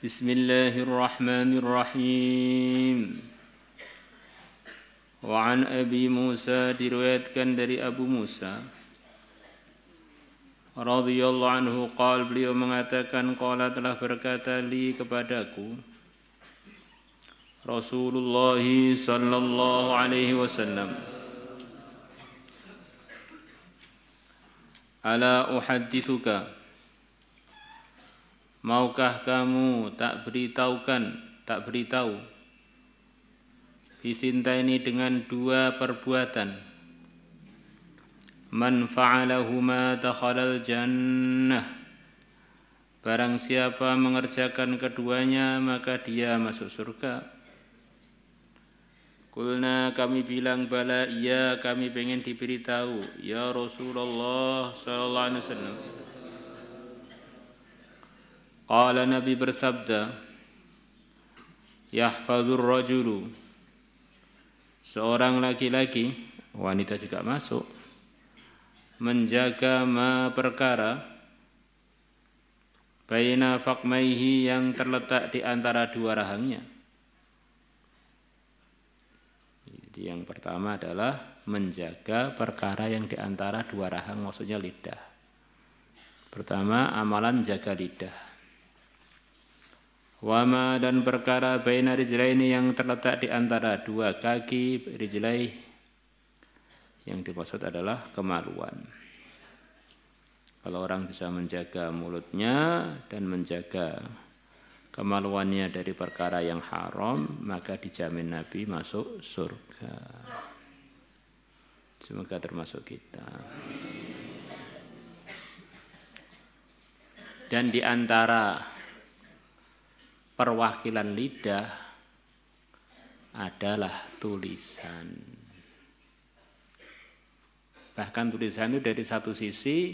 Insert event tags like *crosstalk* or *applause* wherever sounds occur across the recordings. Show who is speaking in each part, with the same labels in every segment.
Speaker 1: بسم الله الرحمن الرحيم وعن أبي موسى diriwayatkan dari Abu Musa radhiyallahu anhu qal beliau mengatakan qala telah berkata li kepadaku Rasulullah sallallahu alaihi wasallam Ala uhadithuka Maukah kamu tak beritahukan, tak beritahu Bisinta ini dengan dua perbuatan Man fa'alahuma dakhalal jannah Barang siapa mengerjakan keduanya maka dia masuk surga Kulna kami bilang bala iya kami pengen diberitahu ya Rasulullah sallallahu alaihi wasallam Qala Nabi bersabda, yahfazur rajulu. Seorang laki-laki, wanita juga masuk, menjaga ma perkara baina fakmaihi yang terletak di antara dua rahangnya. Jadi yang pertama adalah menjaga perkara yang di antara dua rahang maksudnya lidah. Pertama amalan jaga lidah. Wama dan perkara baina ini yang terletak di antara dua kaki rijlai yang dimaksud adalah kemaluan. Kalau orang bisa menjaga mulutnya dan menjaga kemaluannya dari perkara yang haram, maka dijamin Nabi masuk surga. Semoga termasuk kita. Dan di antara perwakilan lidah adalah tulisan. Bahkan tulisan itu dari satu sisi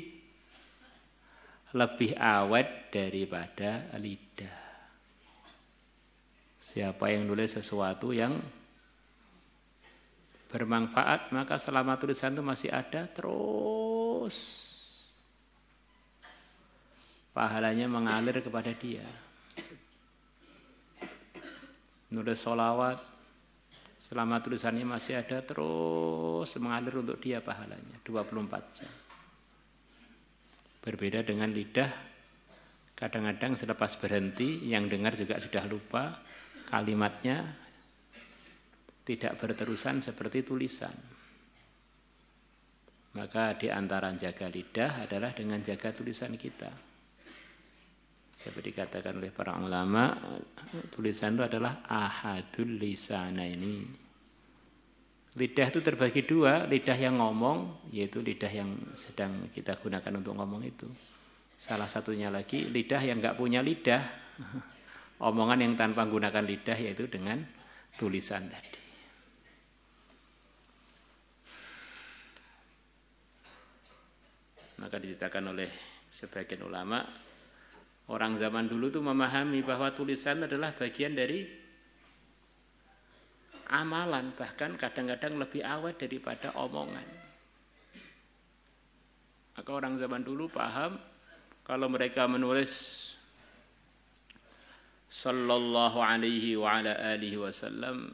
Speaker 1: lebih awet daripada lidah. Siapa yang nulis sesuatu yang bermanfaat, maka selama tulisan itu masih ada terus. Pahalanya mengalir kepada dia nulis solawat selama tulisannya masih ada terus mengalir untuk dia pahalanya 24 jam berbeda dengan lidah kadang-kadang selepas berhenti yang dengar juga sudah lupa kalimatnya tidak berterusan seperti tulisan maka di antara jaga lidah adalah dengan jaga tulisan kita seperti dikatakan oleh para ulama, tulisan itu adalah ahadul lisana ini. Lidah itu terbagi dua, lidah yang ngomong, yaitu lidah yang sedang kita gunakan untuk ngomong itu. Salah satunya lagi lidah yang nggak punya lidah, omongan yang tanpa menggunakan lidah yaitu dengan tulisan tadi. Maka diceritakan oleh sebagian ulama Orang zaman dulu tuh memahami bahwa tulisan adalah bagian dari amalan, bahkan kadang-kadang lebih awet daripada omongan. Maka orang zaman dulu paham kalau mereka menulis sallallahu alaihi wa ala alihi wasallam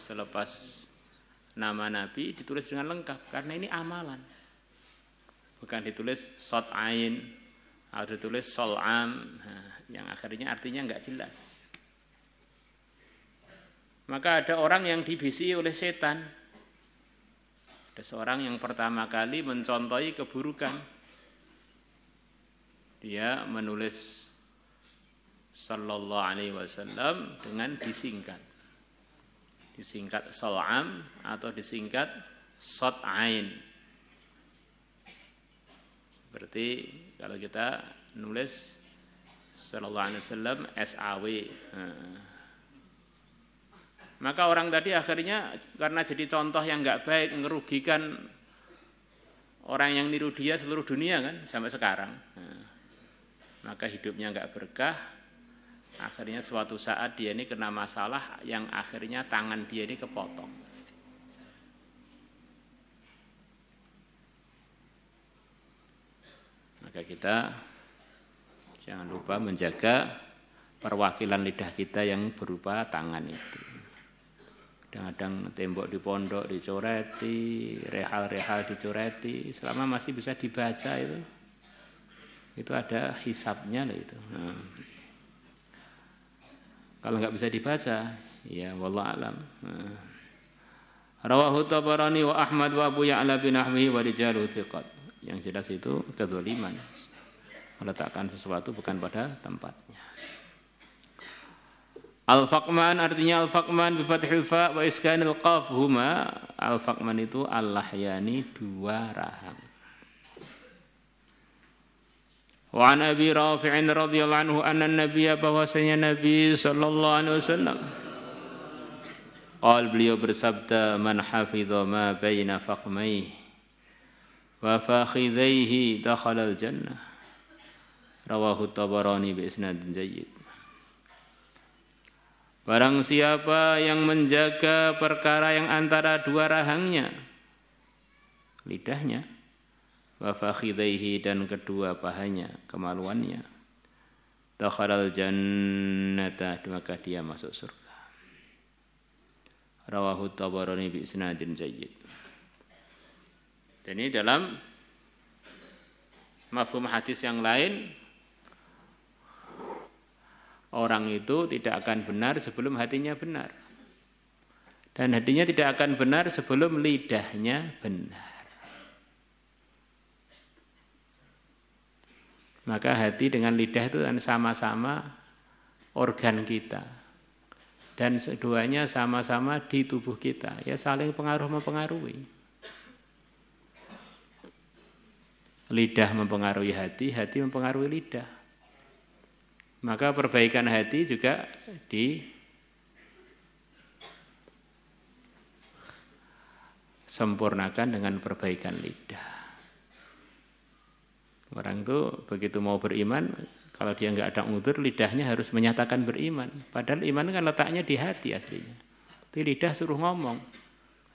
Speaker 1: selepas nama nabi ditulis dengan lengkap karena ini amalan. Bukan ditulis sot ain atau ditulis sol'am yang akhirnya artinya nggak jelas maka ada orang yang dibisi oleh setan ada seorang yang pertama kali mencontohi keburukan dia menulis sallallahu alaihi wasallam dengan disingkat disingkat sol'am atau disingkat sot'ain Berarti kalau kita nulis Sallallahu Alaihi Wasallam SAW, nah. maka orang tadi akhirnya karena jadi contoh yang nggak baik merugikan orang yang niru dia seluruh dunia kan sampai sekarang. Nah. maka hidupnya nggak berkah. Akhirnya suatu saat dia ini kena masalah yang akhirnya tangan dia ini kepotong. Maka kita jangan lupa menjaga perwakilan lidah kita yang berupa tangan itu. Kadang-kadang tembok di pondok dicoreti, rehal-rehal dicoreti, selama masih bisa dibaca itu. Itu ada hisapnya loh itu. Nah. Kalau nggak bisa dibaca, ya wallah alam. Nah. Rawahu Tabarani wa Ahmad wa Abu Ya'la bin Ahmi wa rijalu thiqat. Yang jelas itu kedoliman Meletakkan sesuatu bukan pada tempatnya. Al-Faqman artinya Al-Faqman bi fathil fa wa iskanil qaf huma Al-Faqman itu Allah yani dua rahang. Wa an Abi Rafi'in radhiyallahu anhu anna nabiyya bahwasanya Nabi sallallahu alaihi wasallam Qal beliau bersabda man hafidha ma baina faqmaihi wa fakhidhaihi dakhala al-jannah rawahu tabarani bi isnadin jayyid Barang siapa yang menjaga perkara yang antara dua rahangnya lidahnya wa fakhidhaihi dan kedua pahanya kemaluannya dakhalal jannata maka dia masuk surga rawahu tabarani bi isnadin jayyid dan ini dalam mafhum hadis yang lain orang itu tidak akan benar sebelum hatinya benar. Dan hatinya tidak akan benar sebelum lidahnya benar. Maka hati dengan lidah itu kan sama-sama organ kita. Dan keduanya sama-sama di tubuh kita. Ya saling pengaruh mempengaruhi. lidah mempengaruhi hati, hati mempengaruhi lidah. Maka perbaikan hati juga di sempurnakan dengan perbaikan lidah. Orang itu begitu mau beriman, kalau dia nggak ada udur, lidahnya harus menyatakan beriman. Padahal iman kan letaknya di hati aslinya. Tapi lidah suruh ngomong.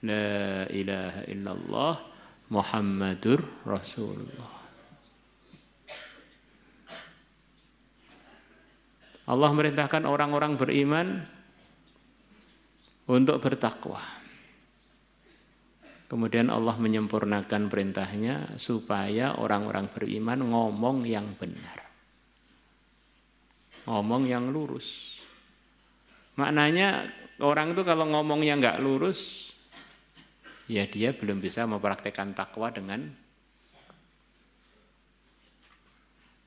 Speaker 1: La ilaha illallah Muhammadur Rasulullah. Allah merintahkan orang-orang beriman untuk bertakwa. Kemudian Allah menyempurnakan perintahnya supaya orang-orang beriman ngomong yang benar. Ngomong yang lurus. Maknanya orang itu kalau ngomongnya nggak lurus, ya dia belum bisa mempraktekkan takwa dengan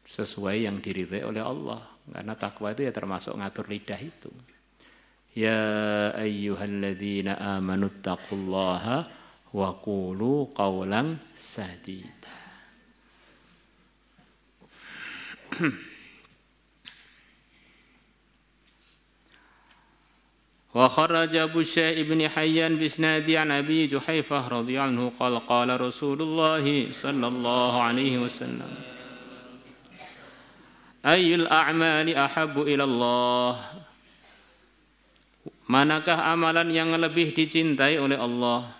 Speaker 1: sesuai yang diridhai oleh Allah. Karena takwa itu ya termasuk ngatur lidah itu. Ya ayyuhalladzina amanu taqullaha wa qulu qawlan sadida. *clears throat* وخرج أبو بشاء بن حيان بإسناد عن أبي جحيفة رضي عنه قال قال رسول الله صلى الله عليه وسلم أي الأعمال أحب إلى الله Manakah amalan yang lebih dicintai oleh Allah?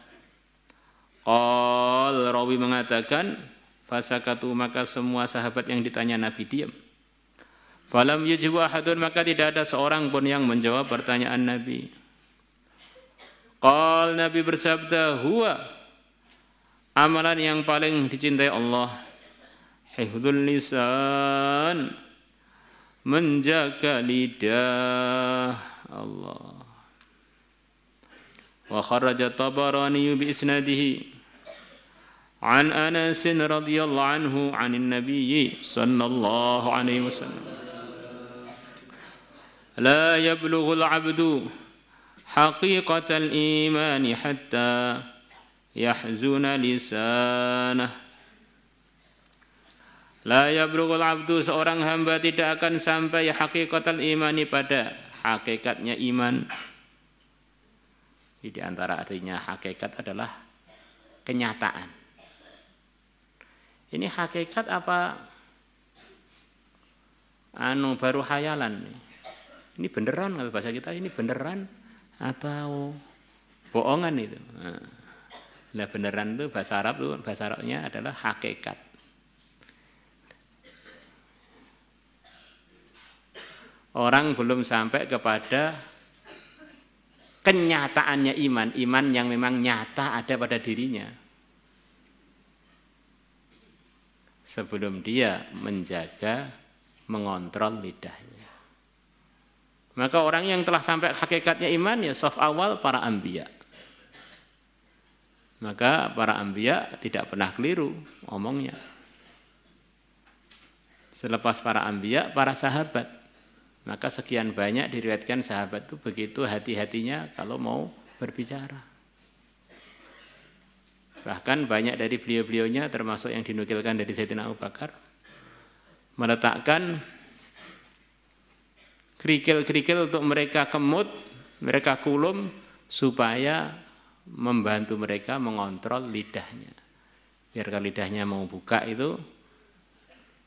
Speaker 1: Qal Rawi mengatakan, Fasakatu maka semua sahabat yang ditanya Nabi diam. Falam yujibu ahadun maka tidak ada seorang pun yang menjawab pertanyaan Nabi. Qal Nabi bersabda, huwa amalan yang paling dicintai Allah. Hifdzul lisan menjaga lidah Allah. Wa kharaja Tabarani bi isnadihi عن أنس رضي الله عنه عن النبي صلى الله لا يبلغ العبد حقيقة الإيمان حتى يحزن لسانه La yablughul abdu seorang hamba tidak akan sampai hakikatal imani pada hakikatnya iman. Di antara artinya hakikat adalah kenyataan. Ini hakikat apa anu baru hayalan nih? Ini beneran kalau bahasa kita ini beneran atau bohongan itu. Nah, beneran itu bahasa Arab itu bahasa Arabnya adalah hakikat. Orang belum sampai kepada kenyataannya iman, iman yang memang nyata ada pada dirinya. Sebelum dia menjaga, mengontrol lidahnya. Maka orang yang telah sampai hakikatnya iman ya soft awal para ambia. Maka para ambia tidak pernah keliru omongnya. Selepas para ambia, para sahabat. Maka sekian banyak diriwayatkan sahabat itu begitu hati-hatinya kalau mau berbicara. Bahkan banyak dari beliau-beliaunya termasuk yang dinukilkan dari Sayyidina Abu Bakar meletakkan kerikil-kerikil untuk mereka kemut, mereka kulum supaya membantu mereka mengontrol lidahnya. Biarkan lidahnya mau buka itu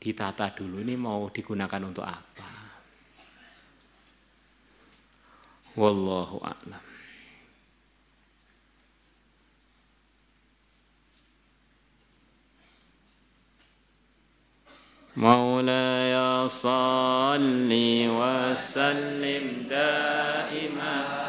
Speaker 1: ditata dulu ini mau digunakan untuk apa. Wallahu a'lam. مولاي صل وسلم
Speaker 2: دائما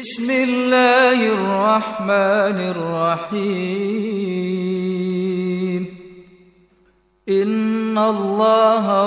Speaker 2: بسم الله الرحمن الرحيم إن الله